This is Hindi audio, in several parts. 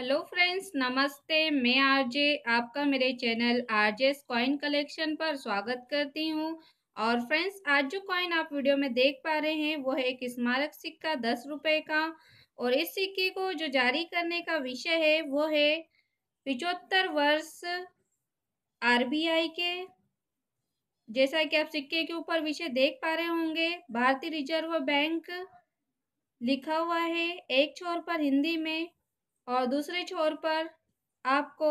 हेलो फ्रेंड्स नमस्ते मैं आरजे आपका मेरे चैनल आरजे कॉइन कलेक्शन पर स्वागत करती हूं और फ्रेंड्स आज जो कॉइन आप वीडियो में देख पा रहे हैं वो है एक स्मारक सिक्का दस रुपये का और इस सिक्के को जो जारी करने का विषय है वो है पिचहत्तर वर्ष आरबीआई के जैसा कि आप सिक्के के ऊपर विषय देख पा रहे होंगे भारतीय रिजर्व बैंक लिखा हुआ है एक छोर पर हिंदी में और दूसरे छोर पर आपको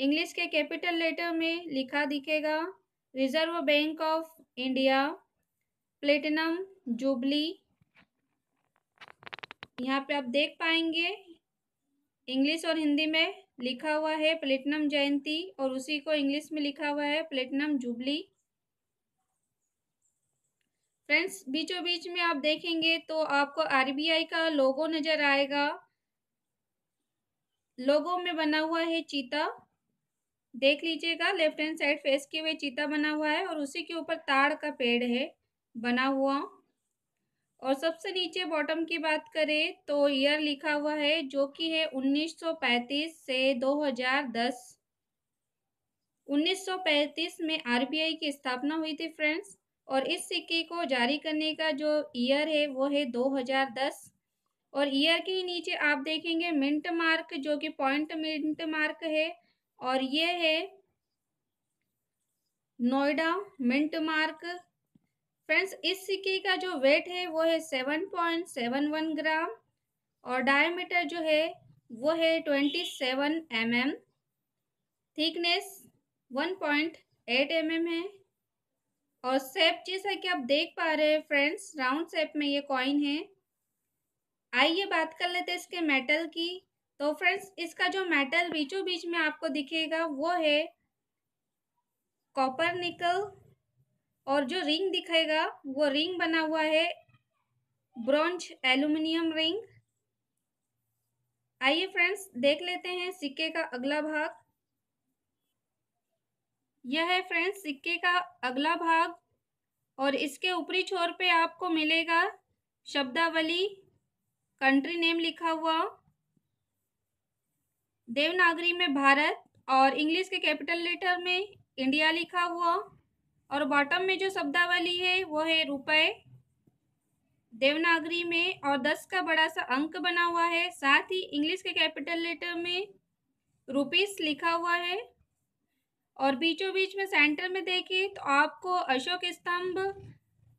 इंग्लिश के कैपिटल लेटर में लिखा दिखेगा Reserve Bank of India platinum jubilee यहाँ पे आप देख पाएंगे इंग्लिश और हिंदी में लिखा हुआ है प्लेटिनम जयंती और उसी को इंग्लिश में लिखा हुआ है प्लेटिनम जुबली फ्रेंड्स बीचों बीच में आप देखेंगे तो आपको आरबीआई का लोगो नज़र आएगा लोगों में बना हुआ है चीता देख लीजिएगा लेफ्ट हैंड साइड फेस के हुए चीता बना हुआ है और उसी के ऊपर ताड़ का पेड़ है बना हुआ और सबसे नीचे बॉटम की बात करें तो ईयर लिखा हुआ है जो कि है 1935 से 2010 1935 में आरबीआई की स्थापना हुई थी फ्रेंड्स और इस सिक्के को जारी करने का जो ईयर है वो है 2010 और ईयर के नीचे आप देखेंगे मिंट मार्क जो कि पॉइंट मिंट मार्क है और ये है नोएडा मिंट मार्क फ्रेंड्स इस सिक्के का जो वेट है वो है seven point seven one gram और डायमीटर जो है वो है twenty seven M M thickness one point eight M M है और सेप जैसा कि आप देख पा रहे हैं फ्रेंड्स राउंड सेप में ये कॉइन है आइए बात कर लेते हैं इसके मेटल की तो फ्रेंड्स इसका जो मेटल बीचों बीच में आपको दिखेगा वो है कॉपर निकल और जो रिंग दिखेगा वो रिंग बना हुआ है ब्रॉन्ज एल्यूमिनियम रिंग आइए फ्रेंड्स देख लेते हैं सिक्के का अगला भाग यह है फ्रेंड्स सिक्के का अगला भाग और इसके ऊपरी छोर पे आपको मिलेगा शब्दावली कंट्री नेम लिखा हुआ देवनागरी में भारत और इंग्लिश के कैपिटल लेटर में इंडिया लिखा हुआ और बॉटम में जो शब्दावली है वो है रुपए देवनागरी में और दस का बड़ा सा अंक बना हुआ है साथ ही इंग्लिश के कैपिटल लेटर में रुपीस लिखा हुआ है और बीचों बीच में सेंटर में देखें तो आपको अशोक स्तंभ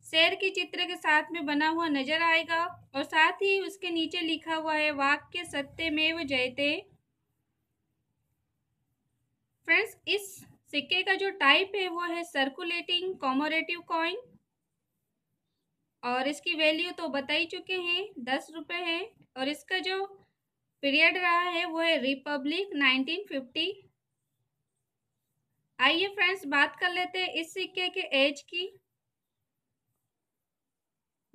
शेर के चित्र के साथ में बना हुआ नजर आएगा और साथ ही उसके नीचे लिखा हुआ है वाक्य सत्य में व जयते फ्रेंड्स इस सिक्के का जो टाइप है वो है सर्कुलेटिंग कॉमोरेटिव कॉइन और इसकी वैल्यू तो बता ही चुके हैं दस रुपये है और इसका जो पीरियड रहा है वो है रिपब्लिक 1950 आइए फ्रेंड्स बात कर लेते हैं इस सिक्के के एज की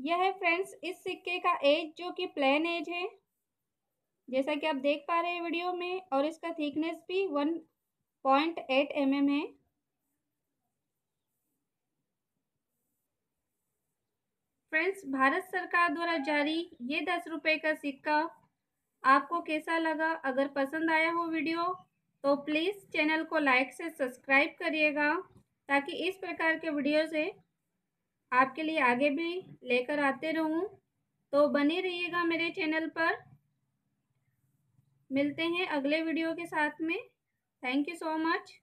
यह है फ्रेंड्स इस सिक्के का एज जो कि प्लेन एज है जैसा कि आप देख पा रहे हैं वीडियो में और इसका थिकनेस भी one point eight M M है फ्रेंड्स भारत सरकार द्वारा जारी ये दस रुपये का सिक्का आपको कैसा लगा अगर पसंद आया हो वीडियो तो प्लीज़ चैनल को लाइक से सब्सक्राइब करिएगा ताकि इस प्रकार के वीडियो से आपके लिए आगे भी लेकर आते रहूं तो बने रहिएगा मेरे चैनल पर मिलते हैं अगले वीडियो के साथ में थैंक यू सो मच